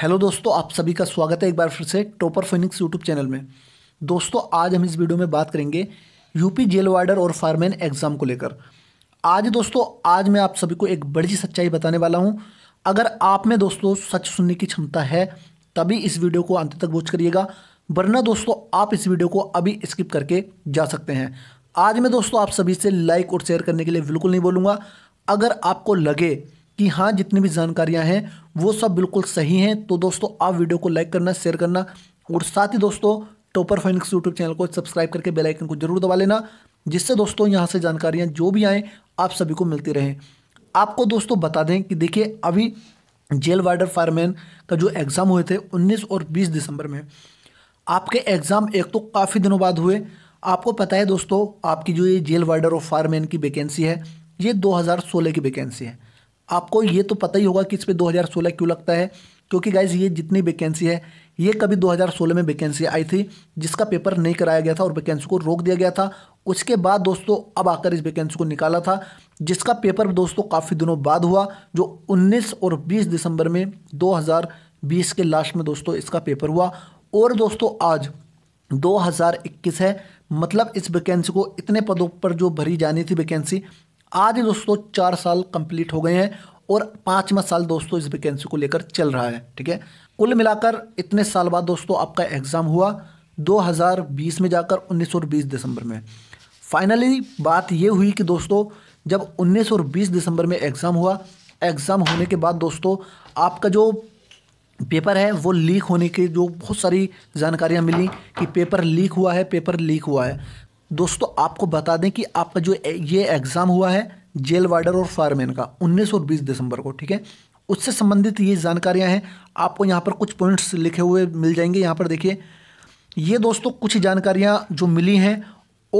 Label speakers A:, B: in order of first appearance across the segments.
A: Hello दोस्तों आप सभी का स्वागत है एक बार फिर से टोपर फिनिक्स यूट्यूब चैनल में दोस्तों आज हम इस वीडियो में बात करेंगे यूपी जेल वार्डर और फायरमैन एग्ज़ाम को लेकर आज दोस्तों आज मैं आप सभी को एक बड़ी सी सच्चाई बताने वाला हूं अगर आप में दोस्तों सच सुनने की क्षमता है तभी इस वीडियो को अंत तक वॉच करिएगा वरना दोस्तों आप इस वीडियो को अभी स्किप करके जा सकते हैं आज मैं दोस्तों आप सभी से लाइक और शेयर करने के लिए बिल्कुल नहीं बोलूँगा अगर आपको लगे कि हाँ जितनी भी जानकारियाँ हैं वो सब बिल्कुल सही हैं तो दोस्तों आप वीडियो को लाइक करना शेयर करना और साथ ही दोस्तों टॉपर फाइनिक्स यूट्यूब चैनल को सब्सक्राइब करके बेल आइकन को जरूर दबा लेना जिससे दोस्तों यहाँ से जानकारियाँ जो भी आएँ आप सभी को मिलती रहें आपको दोस्तों बता दें कि देखिए अभी जेल वार्डर फायरमैन का जो एग्ज़ाम हुए थे 19 और 20 दिसंबर में आपके एग्ज़ाम एक तो काफ़ी दिनों बाद हुए आपको पता है दोस्तों आपकी जो ये जेल वार्डर और फायरमैन की वैकेंसी है ये 2016 की वैकेंसी है आपको ये तो पता ही होगा कि इस पर दो क्यों लगता है क्योंकि गाइज ये जितनी वैकेंसी है ये कभी 2016 में वैकेंसी आई थी जिसका पेपर नहीं कराया गया था और वैकेंसी को रोक दिया गया था उसके बाद दोस्तों अब आकर इस वैकेंसी को निकाला था जिसका पेपर दोस्तों काफ़ी दिनों बाद हुआ जो 19 और 20 दिसंबर में 2020 के लास्ट में दोस्तों इसका पेपर हुआ और दोस्तों आज 2021 है मतलब इस वैकेंसी को इतने पदों पर जो भरी जानी थी वैकेंसी आज ही दोस्तों चार साल कंप्लीट हो गए हैं और पाँचवा साल दोस्तों इस वैकेंसी को लेकर चल रहा है ठीक है कुल मिलाकर इतने साल बाद दोस्तों आपका एग्ज़ाम हुआ 2020 में जाकर उन्नीस और दिसंबर में फाइनली बात ये हुई कि दोस्तों जब उन्नीस और दिसंबर में एग्ज़ाम हुआ एग्ज़ाम होने के बाद दोस्तों आपका जो पेपर है वो लीक होने की जो बहुत सारी जानकारियाँ मिली कि पेपर लीक हुआ है पेपर लीक हुआ है दोस्तों आपको बता दें कि आपका जो ये एग्ज़ाम हुआ है जेल वार्डर और फायरमैन का 19 और 20 दिसंबर को ठीक है उससे संबंधित ये जानकारियां हैं आपको यहाँ पर कुछ पॉइंट्स लिखे हुए मिल जाएंगे यहाँ पर देखिए ये दोस्तों कुछ जानकारियाँ जो मिली हैं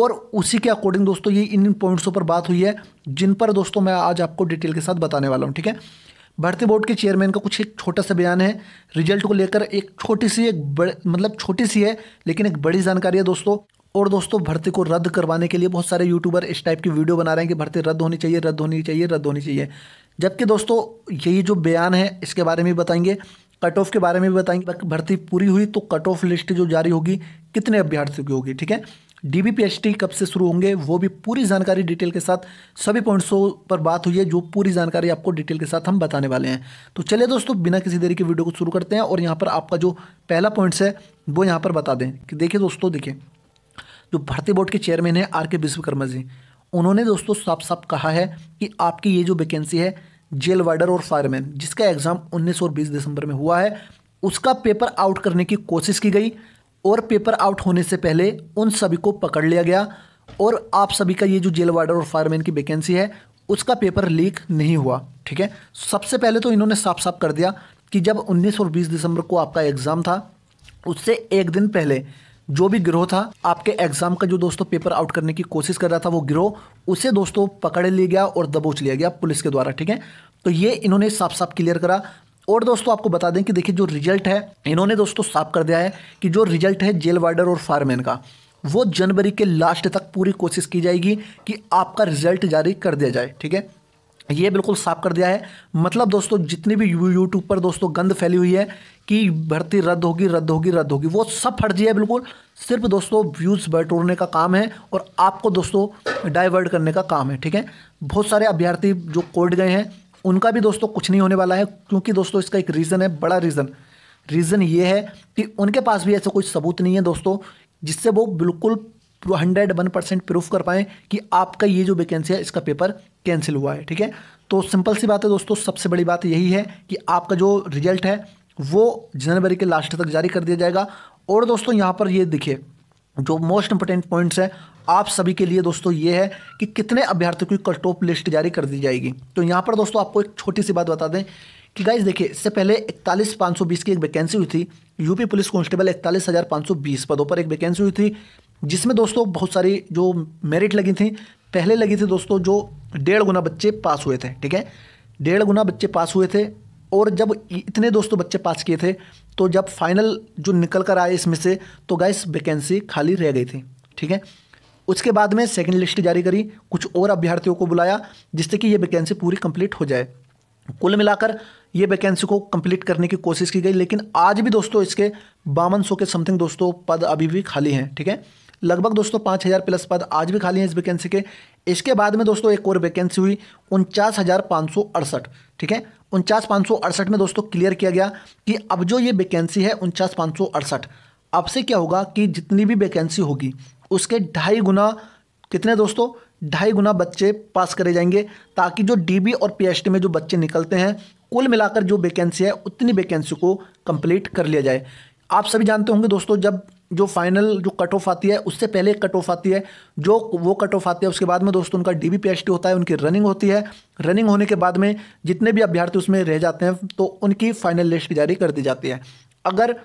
A: और उसी के अकॉर्डिंग दोस्तों ये इन पॉइंट्सों पर बात हुई है जिन पर दोस्तों मैं आज आपको डिटेल के साथ बताने वाला हूँ ठीक है भर्ती बोर्ड के चेयरमैन का कुछ एक छोटा सा बयान है रिजल्ट को लेकर एक छोटी सी एक बड़ मतलब छोटी सी है लेकिन एक बड़ी जानकारी है दोस्तों और दोस्तों भर्ती को रद्द करवाने के लिए बहुत सारे यूट्यूबर इस टाइप की वीडियो बना रहे हैं कि भर्ती रद्द होनी चाहिए रद्द होनी चाहिए रद्द होनी चाहिए जबकि दोस्तों यही जो बयान है इसके बारे में बताएंगे कट ऑफ के बारे में भी बताएंगे भर्ती पूरी हुई तो कट ऑफ लिस्ट जो जारी होगी कितने अभ्यर्थियों की होगी ठीक है डी कब से शुरू होंगे वो भी पूरी जानकारी डिटेल के साथ सभी पॉइंट्सों पर बात हुई है जो पूरी जानकारी आपको डिटेल के साथ हम बताने वाले हैं तो चलिए दोस्तों बिना किसी देरी के वीडियो को शुरू करते हैं और यहाँ पर आपका जो पहला पॉइंट्स है वो यहाँ पर बता दें कि देखिए दोस्तों देखिए जो भारतीय बोर्ड के चेयरमैन हैं आर के विश्वकर्मा जी उन्होंने दोस्तों साफ साफ कहा है कि आपकी ये जो वैकेंसी है जेल वार्डर और फायरमैन जिसका एग्ज़ाम 19 और 20 दिसंबर में हुआ है उसका पेपर आउट करने की कोशिश की गई और पेपर आउट होने से पहले उन सभी को पकड़ लिया गया और आप सभी का ये जो जेल वार्डर और फायरमैन की वैकेंसी है उसका पेपर लीक नहीं हुआ ठीक है सबसे पहले तो इन्होंने साफ साफ कर दिया कि जब 19 और 20 दिसंबर को आपका एग्ज़ाम था उससे एक दिन पहले जो भी गिरोह था आपके एग्जाम का जो दोस्तों पेपर आउट करने की कोशिश कर रहा था वो गिरोह उसे दोस्तों पकड़ लिया गया और दबोच लिया गया पुलिस के द्वारा ठीक है तो ये इन्होंने साफ साफ क्लियर करा और दोस्तों आपको बता दें कि देखिए जो रिजल्ट है इन्होंने दोस्तों साफ कर दिया है कि जो रिजल्ट है जेल वार्डर और फायरमैन का वो जनवरी के लास्ट तक पूरी कोशिश की जाएगी कि आपका रिजल्ट जारी कर दिया जाए ठीक है ये बिल्कुल साफ कर दिया है मतलब दोस्तों जितनी भी यूट्यूब पर दोस्तों गंद फैली हुई है कि भर्ती रद्द होगी रद्द होगी रद्द होगी वो सब फर्जी है बिल्कुल सिर्फ दोस्तों व्यूज़ बटोरने का काम है और आपको दोस्तों डाइवर्ट करने का काम है ठीक है बहुत सारे अभ्यर्थी जो कोर्ट गए हैं उनका भी दोस्तों कुछ नहीं होने वाला है क्योंकि दोस्तों इसका एक रीज़न है बड़ा रीज़न रीज़न ये है कि उनके पास भी ऐसा कोई सबूत नहीं है दोस्तों जिससे वो बिल्कुल हंड्रेड वन परसेंट प्रूफ कर पाएँ कि आपका ये जो वैकेंसी है इसका पेपर कैंसिल हुआ है ठीक है तो सिंपल सी बात है दोस्तों सबसे बड़ी बात यही है कि आपका जो रिजल्ट है वो जनवरी के लास्ट तक जारी कर दिया जाएगा और दोस्तों यहाँ पर ये दिखे जो मोस्ट इंपॉर्टेंट पॉइंट्स है आप सभी के लिए दोस्तों ये है कि कितने अभ्यर्थियों की कट ऑफ लिस्ट जारी कर दी जाएगी तो यहाँ पर दोस्तों आपको एक छोटी सी बात बता दें कि गाइज देखिए इससे पहले इकतालीस पाँच सौ बीस की एक वैकेंसी हुई थी यूपी पुलिस कांस्टेबल इकतालीस हज़ार पाँच सौ बीस पदों पर एक वैकेंसी हुई थी जिसमें दोस्तों बहुत सारी जो मेरिट लगी थी पहले लगी थी दोस्तों जो डेढ़ गुना बच्चे पास हुए थे ठीक है डेढ़ गुना बच्चे पास हुए थे और जब इतने दोस्तों बच्चे पास किए थे तो जब फाइनल जो निकल कर आए इसमें से तो गैस वैकेंसी खाली रह गई थी ठीक है उसके बाद में सेकेंड लिस्ट जारी करी कुछ और अभ्यर्थियों को बुलाया जिससे कि ये वैकेंसी पूरी कंप्लीट हो जाए कुल मिलाकर ये वैकेंसी को कंप्लीट करने की कोशिश की गई लेकिन आज भी दोस्तों इसके बावन सौ के समथिंग दोस्तों पद अभी भी खाली हैं ठीक है थीके? लगभग दोस्तों पाँच हज़ार प्लस पद आज भी खाली हैं इस वैकेंसी के इसके बाद में दोस्तों एक और वैकेंसी हुई उनचास हज़ार पाँच सौ अड़सठ ठीक है उनचास पाँच सौ अड़सठ में दोस्तों क्लियर किया गया कि अब जो ये वैकेंसी है उनचास पाँच सौ अड़सठ अब से क्या होगा कि जितनी भी वैकेंसी होगी उसके ढाई गुना कितने दोस्तों ढाई गुना बच्चे पास करे जाएंगे ताकि जो डीबी और पीएचडी में जो बच्चे निकलते हैं कुल मिलाकर जो वैकेंसी है उतनी वैकेंसी को कंप्लीट कर लिया जाए आप सभी जानते होंगे दोस्तों जब जो फाइनल जो कट ऑफ आती है उससे पहले एक कट ऑफ आती है जो वो कट ऑफ आती है उसके बाद में दोस्तों उनका डी बी होता है उनकी रनिंग होती है रनिंग होने के बाद में जितने भी अभ्यर्थी उसमें रह जाते हैं तो उनकी फाइनल लिस्ट जारी कर दी जाती है अगर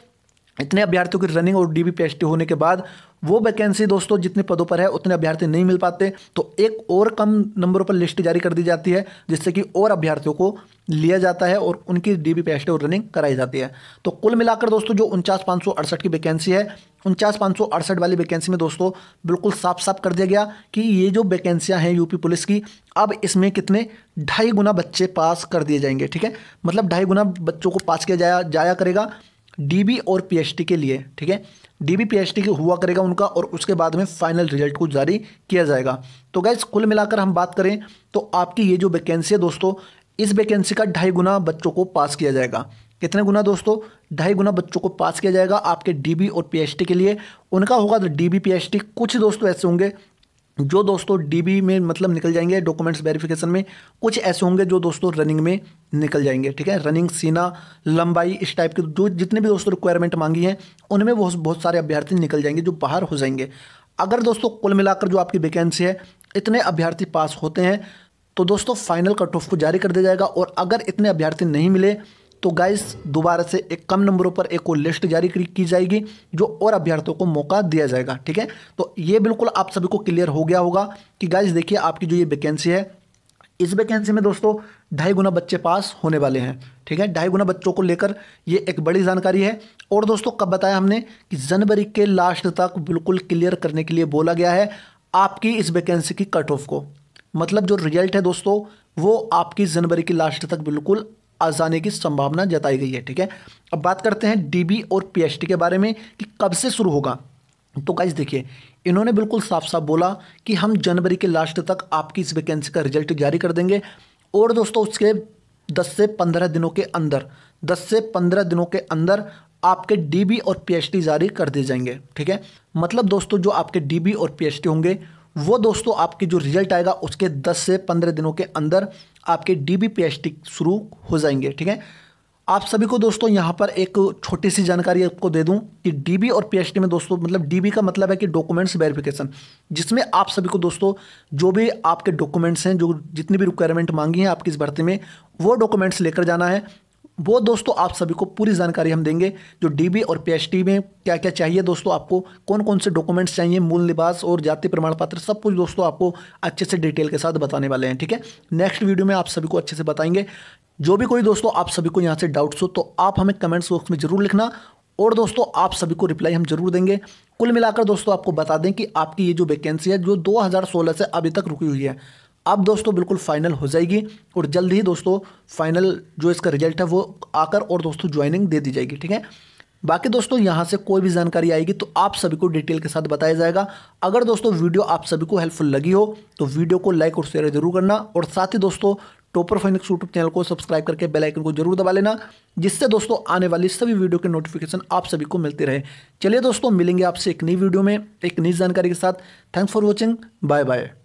A: इतने अभ्यर्थियों की रनिंग और डी बी होने के बाद वो वैकेंसी दोस्तों जितने पदों पर है उतने अभ्यर्थी नहीं मिल पाते तो एक और कम नंबरों पर लिस्ट जारी कर दी जाती है जिससे कि और अभ्यर्थियों को लिया जाता है और उनकी डी बी पी और रनिंग कराई जाती है तो कुल मिलाकर दोस्तों जो उनचास पाँच सौ अड़सठ की वैकेंसी है उनचास पाँच सौ अड़सठ वाली वैकेंसी में दोस्तों बिल्कुल साफ साफ कर दिया गया कि ये जो वैकेंसियाँ हैं यूपी पुलिस की अब इसमें कितने ढाई गुना बच्चे पास कर दिए जाएंगे ठीक है मतलब ढाई गुना बच्चों को पास किया जाया जाया करेगा डीबी और पीएचडी के लिए ठीक है डीबी पीएचडी के हुआ करेगा उनका और उसके बाद में फाइनल रिजल्ट को जारी किया जाएगा तो गैस कुल मिलाकर हम बात करें तो आपकी ये जो वैकेंसी है दोस्तों इस वैकेंसी का ढाई गुना बच्चों को पास किया जाएगा कितने गुना दोस्तों ढाई गुना बच्चों को पास किया जाएगा आपके डीबी और पीएचडी के लिए उनका होगा तो डीबी पीएचडी कुछ दोस्तों ऐसे होंगे जो दोस्तों डी में मतलब निकल जाएंगे डॉक्यूमेंट्स वेरिफिकेशन में कुछ ऐसे होंगे जो दोस्तों रनिंग में निकल जाएंगे ठीक है रनिंग सीना लंबाई इस टाइप के जो जितने भी दोस्तों रिक्वायरमेंट मांगी हैं उनमें बहुत बहुत सारे अभ्यर्थी निकल जाएंगे जो बाहर हो जाएंगे अगर दोस्तों कुल मिलाकर जो आपकी वैकेंसी है इतने अभ्यर्थी पास होते हैं तो दोस्तों फाइनल कट ऑफ को जारी कर दिया जाएगा और अगर इतने अभ्यर्थी नहीं मिले तो गाइस दोबारा से एक कम नंबरों पर एक और लिस्ट जारी की जाएगी जो और अभ्यर्थियों को मौका दिया जाएगा ठीक है तो ये बिल्कुल आप सभी को क्लियर हो गया होगा कि गाइस देखिए आपकी जो ये वैकेंसी है इस वैकेंसी में दोस्तों ढाई गुना बच्चे पास होने वाले हैं ठीक है ढाई गुना बच्चों को लेकर ये एक बड़ी जानकारी है और दोस्तों कब बताया हमने कि जनवरी के लास्ट तक बिल्कुल क्लियर करने के लिए बोला गया है आपकी इस वैकेंसी की कट ऑफ को मतलब जो रिजल्ट है दोस्तों वो आपकी जनवरी की लास्ट तक बिल्कुल जाने की संभावना जताई गई है ठीक है अब बात करते हैं डीबी और पीएचडी के बारे में कि कब से शुरू होगा तो गाइज देखिए इन्होंने बिल्कुल साफ साफ बोला कि हम जनवरी के लास्ट तक आपकी इस वैकेंसी का रिजल्ट जारी कर देंगे और दोस्तों उसके दस से पंद्रह दिनों के अंदर दस से पंद्रह दिनों के अंदर आपके डीबी और पीएचडी जारी कर दिए जाएंगे ठीक है मतलब दोस्तों जो आपके डीबी और पीएचडी होंगे वो दोस्तों आपके जो रिजल्ट आएगा उसके 10 से 15 दिनों के अंदर आपके डी बी शुरू हो जाएंगे ठीक है आप सभी को दोस्तों यहाँ पर एक छोटी सी जानकारी आपको दे दूँ कि डी और पी में दोस्तों मतलब डी का मतलब है कि डॉक्यूमेंट्स वेरिफिकेशन जिसमें आप सभी को दोस्तों जो भी आपके डॉक्यूमेंट्स हैं जो जितनी भी रिक्वायरमेंट मांगी हैं आपकी इस भर्ती में वो डॉक्यूमेंट्स लेकर जाना है वो दोस्तों आप सभी को पूरी जानकारी हम देंगे जो डीबी और पीएचटी में क्या क्या चाहिए दोस्तों आपको कौन कौन से डॉक्यूमेंट्स चाहिए मूल निवास और जाति प्रमाण पत्र सब कुछ दोस्तों आपको अच्छे से डिटेल के साथ बताने वाले हैं ठीक है नेक्स्ट वीडियो में आप सभी को अच्छे से बताएंगे जो भी कोई दोस्तों आप सभी को यहाँ से डाउट्स हो तो आप हमें कमेंट्स बॉक्स में ज़रूर लिखना और दोस्तों आप सभी को रिप्लाई हम जरूर देंगे कुल मिलाकर दोस्तों आपको बता दें कि आपकी ये जो वैकेंसी है जो 2016 से अभी तक रुकी हुई है अब दोस्तों बिल्कुल फाइनल हो जाएगी और जल्द ही दोस्तों फाइनल जो इसका रिजल्ट है वो आकर और दोस्तों ज्वाइनिंग दे दी जाएगी ठीक है बाकी दोस्तों यहाँ से कोई भी जानकारी आएगी तो आप सभी को डिटेल के साथ बताया जाएगा अगर दोस्तों वीडियो आप सभी को हेल्पफुल लगी हो तो वीडियो को लाइक और शेयर जरूर करना और साथ ही दोस्तों टोपर फाइनिक्स यूट्यूब चैनल को सब्सक्राइब करके बेल आइकन को जरूर दबा लेना जिससे दोस्तों आने वाली सभी वीडियो के नोटिफिकेशन आप सभी को मिलते रहे चलिए दोस्तों मिलेंगे आपसे एक नई वीडियो में एक नई जानकारी के साथ thanks for watching bye bye